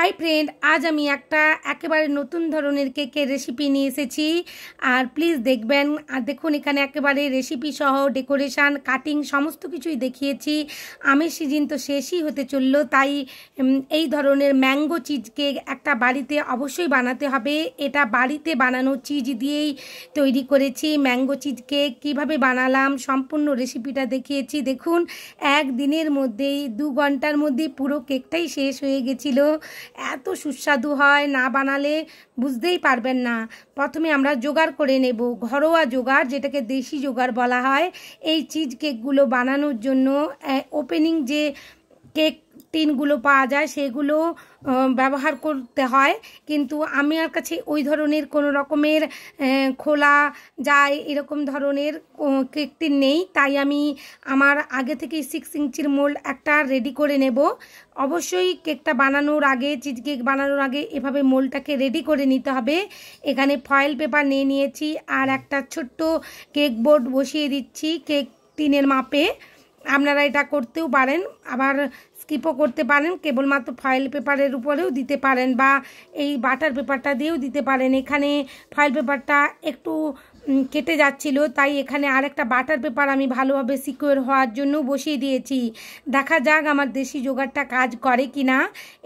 hi friend আজ আমি একটা একেবারে নতুন ধরনের কেকের রেসিপি নিয়ে এসেছি আর প্লিজ দেখবেন আর দেখুন এখানে একেবারে রেসিপি সহ ডেকোরেশান কাটিং সমস্ত কিছুই দেখিয়েছি আমের সিজন তো শেষই হতে চলল তাই এই ধরনের ম্যাঙ্গো চিজ কেক একটা বাড়িতে অবশ্যই বানাতে হবে এটা বাড়িতে বানানো চিজ দিয়েই তৈরি করেছি ম্যাঙ্গো চিজ কেক কীভাবে বানালাম সম্পূর্ণ রেসিপিটা দেখিয়েছি দেখুন একদিনের মধ্যেই দু ঘন্টার মধ্যেই পুরো কেকটাই শেষ হয়ে গেছিলো এত সুস্বাদু হয় না বানালে বুঝতেই পারবেন না প্রথমে আমরা জোগাড় করে নেব ঘরোয়া জোগাড় যেটাকে দেশি জোগাড় বলা হয় এই চিজ কেকগুলো বানানোর জন্য ওপেনিং যে কেক টিনগুলো পাওয়া যায় সেগুলো ব্যবহার করতে হয় কিন্তু আমি আমার কাছে ওই ধরনের কোনো রকমের খোলা যায় এরকম ধরনের কেক টিন নেই তাই আমি আমার আগে থেকেই সিক্স ইঞ্চির মোল্ড একটা রেডি করে নেব অবশ্যই কেকটা বানানোর আগে চিজ কেক বানানোর আগে এভাবে মোলটাকে রেডি করে নিতে হবে এখানে ফয়েল পেপার নিয়ে নিয়েছি আর একটা ছোট্ট কেক বোর্ড বসিয়ে দিচ্ছি কেক টিনের মাপে আপনারা এটা করতেও পারেন আবার স্কিপও করতে পারেন কেবলমাত্র ফয়েল পেপারের উপরেও দিতে পারেন বা এই বাটার পেপারটা দিয়েও দিতে পারেন এখানে ফয়েল পেপারটা একটু কেটে যাচ্ছিল তাই এখানে আরেকটা বাটার পেপার আমি ভালোভাবে সিকিওর হওয়ার জন্য বসিয়ে দিয়েছি দেখা যাক আমার দেশি জোগাড়টা কাজ করে কি না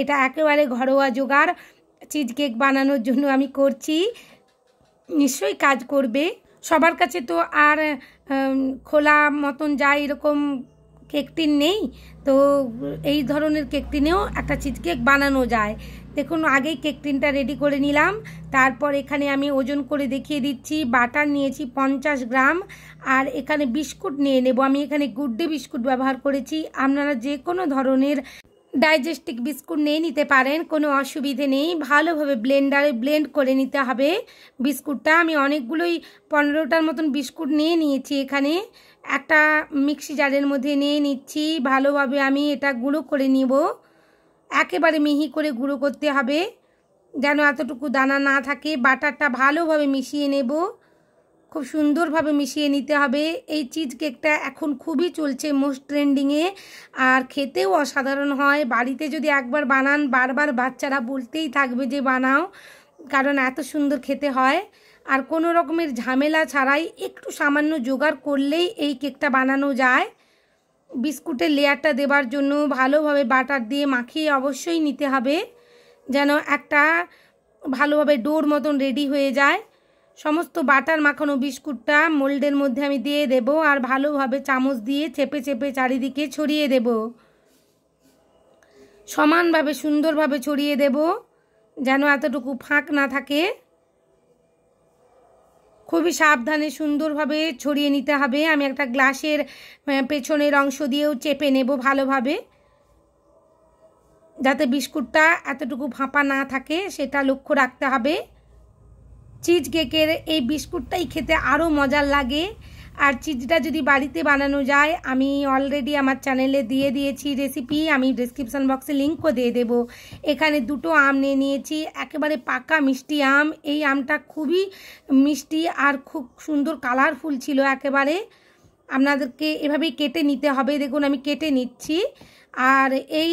এটা একেবারে ঘরোয়া জোগাড় চিজ কেক বানানোর জন্য আমি করছি নিশ্চয়ই কাজ করবে সবার কাছে তো আর খোলা মতন যায় এরকম কেক টিন নেই তো এই ধরনের কেক টিনেও একটা চিজ কেক বানানো যায় দেখুন আগেই কেক টিনটা রেডি করে নিলাম তারপর এখানে আমি ওজন করে দেখিয়ে দিচ্ছি বাটার নিয়েছি পঞ্চাশ গ্রাম আর এখানে বিস্কুট নিয়ে নেব আমি এখানে গুড্ডে বিস্কুট ব্যবহার করেছি আপনারা যে কোনো ধরনের ডাইজেস্টিক বিস্কুট নিয়ে নিতে পারেন কোনো অসুবিধে নেই ভালোভাবে ব্লেন্ডারে ব্লেন্ড করে নিতে হবে বিস্কুটটা আমি অনেকগুলোই পনেরোটার মতন বিস্কুট নিয়ে নিয়েছি এখানে একটা মিক্সি জারের মধ্যে নিয়ে নিচ্ছি ভালোভাবে আমি এটা গুঁড়ো করে নিব একেবারে মিহি করে গুঁড়ো করতে হবে যেন এতটুকু দানা না থাকে বাটারটা ভালোভাবে মিশিয়ে নেব খুব সুন্দরভাবে মিশিয়ে নিতে হবে এই চিজ কেকটা এখন খুবই চলছে মোস্ট ট্রেন্ডিংয়ে আর খেতেও অসাধারণ হয় বাড়িতে যদি একবার বানান বারবার বাচ্চারা বলতেই থাকবে যে বানাও কারণ এত সুন্দর খেতে হয় আর কোনো রকমের ঝামেলা ছাড়াই একটু সামান্য জোগাড় করলেই এই কেকটা বানানো যায় বিস্কুটের লেয়ারটা দেবার জন্য ভালোভাবে বাটার দিয়ে মাখিয়ে অবশ্যই নিতে হবে যেন একটা ভালোভাবে ডোর মতন রেডি হয়ে যায় সমস্ত বাটার মাখানো বিস্কুটটা মোল্ডের মধ্যে আমি দিয়ে দেব আর ভালোভাবে চামচ দিয়ে চেপে চেপে চারিদিকে ছড়িয়ে দেব সমানভাবে সুন্দরভাবে ছড়িয়ে দেব যেন এতটুকু ফাঁক না থাকে খুবই সাবধানে সুন্দরভাবে ছড়িয়ে নিতে হবে আমি একটা গ্লাসের পেছনের অংশ দিয়েও চেপে নেব ভালোভাবে যাতে বিস্কুটটা এতটুকু ফাঁপা না থাকে সেটা লক্ষ্য রাখতে হবে চিজ কেকের এই বিস্কুটটাই খেতে আরও মজার লাগে আর চিজটা যদি বাড়িতে বানানো যায় আমি অলরেডি আমার চ্যানেলে দিয়ে দিয়েছি রেসিপি আমি ডিসক্রিপশান বক্সে লিঙ্কও দিয়ে দেব এখানে দুটো আম নিয়ে নিয়েছি একেবারে পাকা মিষ্টি আম এই আমটা খুবই মিষ্টি আর খুব সুন্দর কালারফুল ছিল একেবারে আপনাদেরকে এভাবেই কেটে নিতে হবে দেখুন আমি কেটে নিচ্ছি আর এই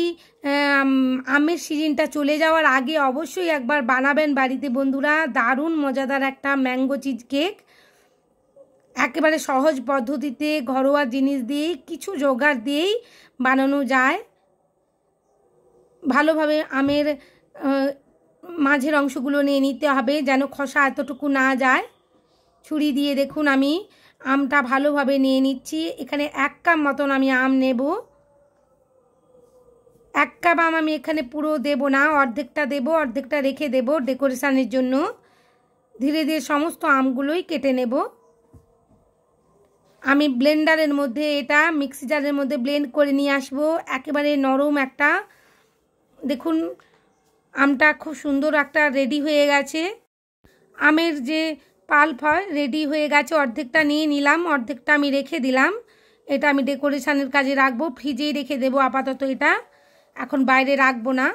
আমের সিজনটা চলে যাওয়ার আগে অবশ্যই একবার বানাবেন বাড়িতে বন্ধুরা দারুণ মজাদার একটা ম্যাঙ্গো চিজ কেক একেবারে সহজ পদ্ধতিতে ঘরোয়া জিনিস দিয়েই কিছু জোগাড় দিয়েই বানানো যায় ভালোভাবে আমের মাঝের অংশগুলো নিয়ে নিতে হবে যেন খসা এতটুকু না যায় ছুরি দিয়ে দেখুন আমি আমটা ভালোভাবে নিয়ে নিচ্ছি এখানে এক কাপ মতন আমি আম নেব এক কাপ আম আমি এখানে পুরো দেব না অর্ধেকটা দেব অর্ধেকটা রেখে দেব ডেকোরেশানের জন্য ধীরে ধীরে সমস্ত আমগুলোই কেটে নেবো আমি ব্লেন্ডারের মধ্যে এটা মিক্সি জারের মধ্যে ব্লেন্ড করে নিয়ে আসব একেবারে নরম একটা দেখুন আমটা খুব সুন্দর একটা রেডি হয়ে গেছে আমের যে পাল্প হয় রেডি হয়ে গেছে অর্ধেকটা নিয়ে নিলাম অর্ধেকটা আমি রেখে দিলাম এটা আমি ডেকোরেশানের কাজে রাখবো ফ্রিজেই রেখে দেবো আপাতত এটা এখন বাইরে রাখবো না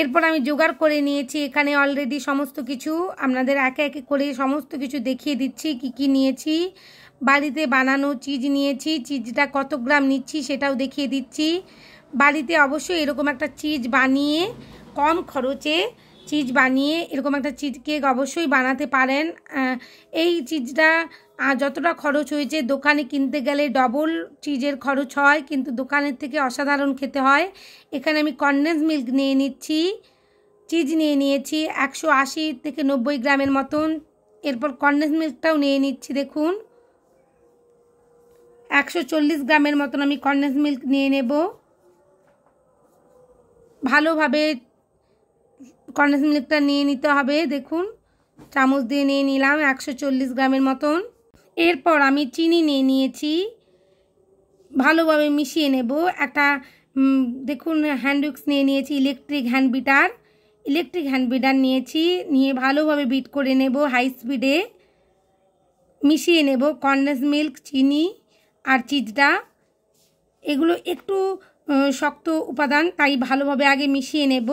এরপর আমি জোগাড় করে নিয়েছি এখানে অলরেডি সমস্ত কিছু আপনাদের একে একে করে সমস্ত কিছু দেখিয়ে দিচ্ছি কি কি নিয়েছি বাড়িতে বানানো চিজ নিয়েছি চিজটা কত গ্রাম নিচ্ছি সেটাও দেখিয়ে দিচ্ছি বাড়িতে অবশ্যই এরকম একটা চিজ বানিয়ে কম খরচে চিজ বানিয়ে এরকম একটা চিজ কেক অবশ্যই বানাতে পারেন এই চিজটা আর যতটা খরচ হয়েছে দোকানে কিনতে গেলে ডবল চিজের খরচ হয় কিন্তু দোকানের থেকে অসাধারণ খেতে হয় এখানে আমি কন্ডেন্স মিল্ক নিয়ে নিচ্ছি চিজ নিয়ে নিয়েছি একশো আশি থেকে নব্বই গ্রামের মতন এরপর কন্ডেন্স মিল্কটাও নিয়ে নিচ্ছি দেখুন একশো চল্লিশ গ্রামের মতন আমি কন্ডেন্স মিল্ক নিয়ে নেব ভালোভাবে কন্ডেন্স মিল্কটা নিয়ে নিতে হবে দেখুন চামচ দিয়ে নিয়ে নিলাম একশো চল্লিশ গ্রামের মতন এরপর আমি চিনি নিয়ে নিয়েছি ভালোভাবে মিশিয়ে নেব একটা দেখুন হ্যান্ডউক্স নিয়ে নিয়েছি electric hand beater electric hand beater নিয়েছি নিয়ে ভালোভাবে বিট করে নেব হাই স্পিডে মিশিয়ে নেব কন্ডেন্স মিল্ক চিনি আর চিজটা এগুলো একটু শক্ত উপাদান তাই ভালোভাবে আগে মিশিয়ে নেব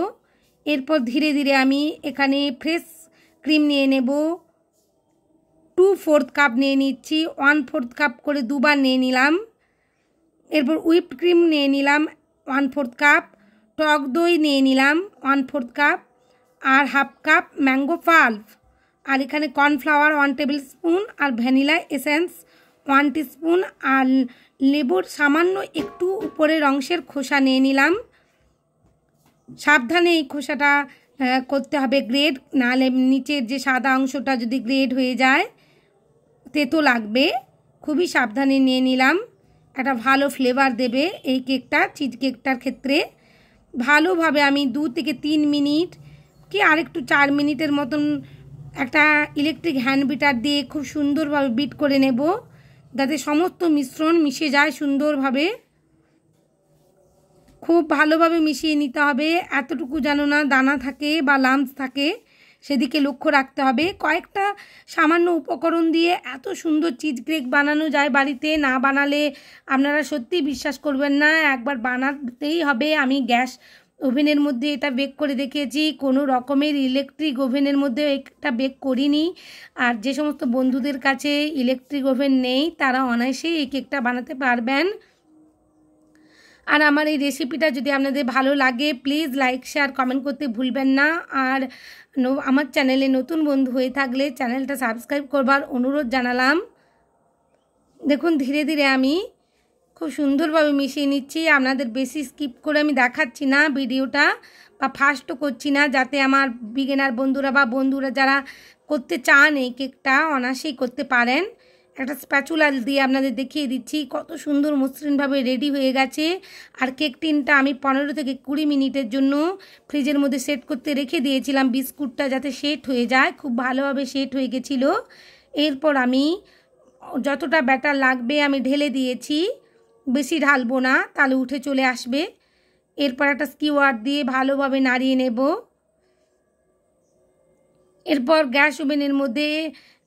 এরপর ধীরে ধীরে আমি এখানে ফ্রেশ ক্রিম নিয়ে নেব টু ফোর্থ কাপ নিয়ে নিচ্ছি ওয়ান ফোর্থ কাপ করে দুবার নিয়ে নিলাম এরপর হুইপড ক্রিম নিয়ে নিলাম ওয়ান ফোর্থ কাপ টক দই নিয়ে নিলাম ওয়ান ফোর্থ কাপ আর হাফ কাপ ম্যাঙ্গো পাল্প আর এখানে কর্নফ্লাওয়ার ওয়ান টেবিল স্পুন আর ভ্যানিলা এসেন্স ওয়ান স্পুন আর লেবুর সামান্য একটু উপরের অংশের খোসা নিয়ে নিলাম সাবধানে এই খোসাটা করতে হবে গ্রেড নাহলে নিচের যে সাদা অংশটা যদি গ্রেড হয়ে যায় তেতো লাগবে খুবই সাবধানে নিয়ে নিলাম একটা ভালো ফ্লেভার দেবে এই কেকটা চিজ কেকটার ক্ষেত্রে ভালোভাবে আমি দু থেকে তিন মিনিট কি আরেকটু চার মিনিটের মতন একটা ইলেকট্রিক হ্যান্ড বিটার দিয়ে খুব সুন্দরভাবে বিট করে নেব যাতে সমস্ত মিশ্রণ মিশে যায় সুন্দরভাবে খুব ভালোভাবে মিশিয়ে নিতে হবে এতটুকু যেন না দানা থাকে বা লাঞ্চ থাকে সেদিকে লক্ষ্য রাখতে হবে কয়েকটা সামান্য উপকরণ দিয়ে এত সুন্দর চিজ কেক বানানো যায় বাড়িতে না বানালে আপনারা সত্যি বিশ্বাস করবেন না একবার বানাতেই হবে আমি গ্যাস ওভেনের মধ্যে এটা বেক করে দেখিয়েছি কোনো রকমের ইলেকট্রিক ওভেনের মধ্যে একটা বেক করিনি আর যে সমস্ত বন্ধুদের কাছে ইলেকট্রিক ওভেন নেই তারা অনায়াসেই এই কেকটা বানাতে পারবেন আর আমার এই রেসিপিটা যদি আপনাদের ভালো লাগে প্লিজ লাইক শেয়ার কমেন্ট করতে ভুলবেন না আর আমার চ্যানেলে নতুন বন্ধু হয়ে থাকলে চ্যানেলটা সাবস্ক্রাইব করবার অনুরোধ জানালাম দেখুন ধীরে ধীরে আমি খুব সুন্দরভাবে মিশিয়ে নিচ্ছি আপনাদের বেশি স্কিপ করে আমি দেখাচ্ছি না ভিডিওটা বা ফাস্টও করছি না যাতে আমার বিগেনার বন্ধুরা বা বন্ধুরা যারা করতে চান এই কেকটা অনাসেই করতে পারেন একটা স্প্যাচুলা দিয়ে আপনাদের দেখিয়ে দিচ্ছি কত সুন্দর মসৃণভাবে রেডি হয়ে গেছে আর কেক টিনটা আমি পনেরো থেকে কুড়ি মিনিটের জন্য ফ্রিজের মধ্যে সেট করতে রেখে দিয়েছিলাম বিস্কুটটা যাতে সেট হয়ে যায় খুব ভালোভাবে সেট হয়ে গেছিলো এরপর আমি যতটা ব্যাটার লাগবে আমি ঢেলে দিয়েছি বেশি ঢালবো না তাহলে উঠে চলে আসবে এরপর একটা স্কিওয়ার দিয়ে ভালোভাবে নাড়িয়ে নেব এরপর গ্যাস ওভেনের মধ্যে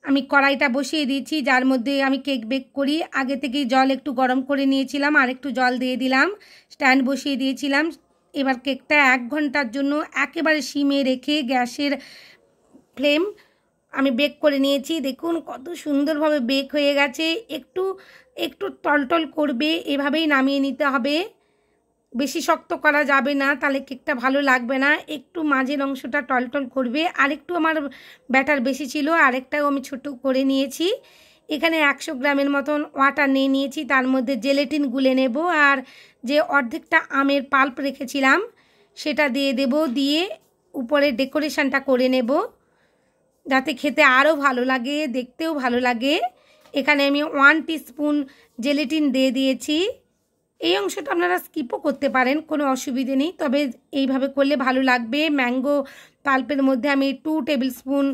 আমি কড়াইটা বসিয়ে দিয়েছি যার মধ্যে আমি কেক বেক করি আগে থেকেই জল একটু গরম করে নিয়েছিলাম আর একটু জল দিয়ে দিলাম স্ট্যান্ড বসিয়ে দিয়েছিলাম এবার কেকটা এক ঘন্টার জন্য একেবারে সিমে রেখে গ্যাসের ফ্লেম আমি বেক করে নিয়েছি দেখুন কত সুন্দরভাবে বেক হয়ে গেছে একটু একটু টলটল করবে এভাবেই নামিয়ে নিতে হবে বেশি শক্ত করা যাবে না তাহলে কেকটা ভালো লাগবে না একটু মাঝের অংশটা টলটল করবে আরেকটু আমার ব্যাটার বেশি ছিল আরেকটাও আমি ছোট করে নিয়েছি এখানে একশো গ্রামের মতন ওয়াটার নিয়ে নিয়েছি তার মধ্যে জেলেটিন গুলে নেব আর যে অর্ধেকটা আমের পাল্প রেখেছিলাম সেটা দিয়ে দেব দিয়ে উপরে ডেকোরেশনটা করে নেব যাতে খেতে আরও ভালো লাগে দেখতেও ভালো লাগে এখানে আমি ওয়ান স্পুন জেলেটিন দিয়ে দিয়েছি এই অংশটা আপনারা স্কিপও করতে পারেন কোনো অসুবিধে নেই তবে এইভাবে করলে ভালো লাগবে ম্যাঙ্গো পাল্পের মধ্যে আমি টু টেবিল স্পুন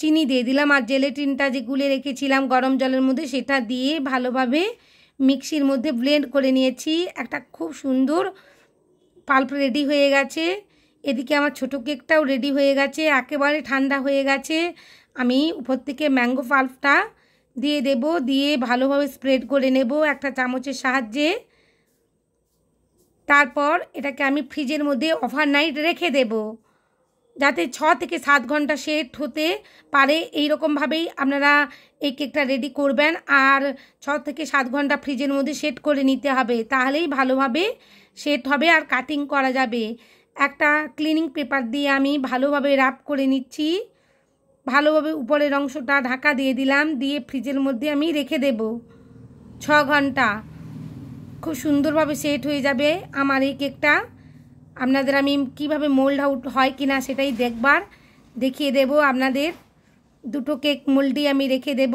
চিনি দিয়ে দিলাম আর জেলেটিনটা যে গুলে রেখেছিলাম গরম জলের মধ্যে সেটা দিয়ে ভালোভাবে মিক্সির মধ্যে ব্লেন্ড করে নিয়েছি একটা খুব সুন্দর পাল্প রেডি হয়ে গেছে এদিকে আমার ছোটো কেকটাও রেডি হয়ে গেছে একেবারে ঠান্ডা হয়ে গেছে আমি উপর থেকে ম্যাঙ্গো পাল্পটা দিয়ে দেব দিয়ে ভালোভাবে স্প্রেড করে নেব একটা চামচের সাহায্যে তারপর এটাকে আমি ফ্রিজের মধ্যে ওভারনাইট রেখে দেব যাতে ছ থেকে সাত ঘন্টা সেট হতে পারে এই রকমভাবেই আপনারা এই কেকটা রেডি করবেন আর ছ থেকে সাত ঘন্টা ফ্রিজের মধ্যে সেট করে নিতে হবে তাহলেই ভালোভাবে সেট হবে আর কাটিং করা যাবে একটা ক্লিনিং পেপার দিয়ে আমি ভালোভাবে র্যাপ করে নিচ্ছি ভালোভাবে উপরের অংশটা ঢাকা দিয়ে দিলাম দিয়ে ফ্রিজের মধ্যে আমি রেখে দেব ছ ঘন্টা খুব সুন্দরভাবে সেট হয়ে যাবে আমার এই কেকটা আপনাদের আমি কিভাবে মোল্ড আউট হয় কিনা সেটাই দেখবার দেখিয়ে দেব আপনাদের দুটো কেক মোল্ডই আমি রেখে দেব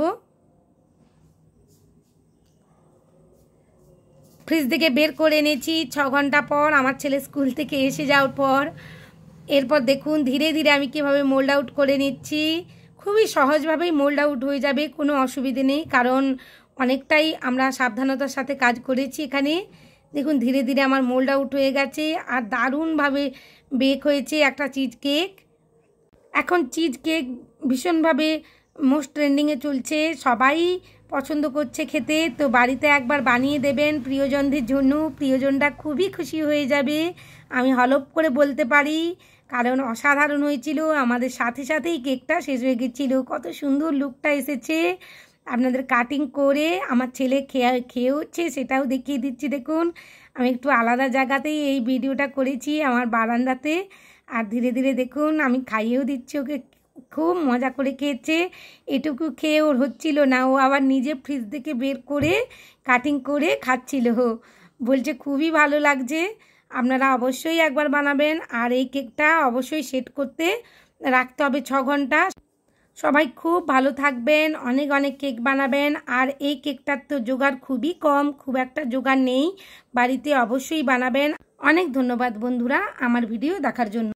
ফ্রিজ থেকে বের করে এনেছি ছ ঘন্টা পর আমার ছেলে স্কুল থেকে এসে যাওয়ার পর এরপর দেখুন ধীরে ধীরে আমি কিভাবে মোল্ড আউট করে নিচ্ছি খুবই সহজভাবেই মোল্ড আউট হয়ে যাবে কোনো অসুবিধে নেই কারণ অনেকটাই আমরা সাবধানতার সাথে কাজ করেছি এখানে দেখুন ধীরে ধীরে আমার মোল্ড আউট হয়ে গেছে আর দারুণভাবে বেক হয়েছে একটা চিজ কেক এখন চিজ কেক ভীষণভাবে মোস্ট ট্রেন্ডিংয়ে চলছে সবাই পছন্দ করছে খেতে তো বাড়িতে একবার বানিয়ে দেবেন প্রিয়জনদের জন্য প্রিয়জনরা খুবই খুশি হয়ে যাবে আমি হলপ করে বলতে পারি কারণ অসাধারণ হয়েছিল আমাদের সাথে সাথেই কেকটা শেষ হয়ে গেছিলো কত সুন্দর লুকটা এসেছে আপনাদের কাটিং করে আমার ছেলে খেয়ে হচ্ছে সেটাও দেখিয়ে দিচ্ছি দেখুন আমি একটু আলাদা জায়গাতেই এই ভিডিওটা করেছি আমার বারান্দাতে আর ধীরে ধীরে দেখুন আমি খাইয়েও দিচ্ছি ওকে খুব মজা করে খেয়েছে এটুকু খেয়ে ওর হচ্ছিল না ও আবার নিজে ফ্রিজ থেকে বের করে কাটিং করে খাচ্ছিল বলছে খুবই ভালো লাগছে আপনারা অবশ্যই একবার বানাবেন আর এই কেকটা অবশ্যই সেট করতে রাখতে হবে ছ ঘন্টা সবাই খুব ভালো থাকবেন অনেক অনেক কেক বানাবেন আর এই কেকটার তো জোগাড় খুবই কম খুব একটা জোগাড় নেই বাড়িতে অবশ্যই বানাবেন অনেক ধন্যবাদ বন্ধুরা আমার ভিডিও দেখার জন্য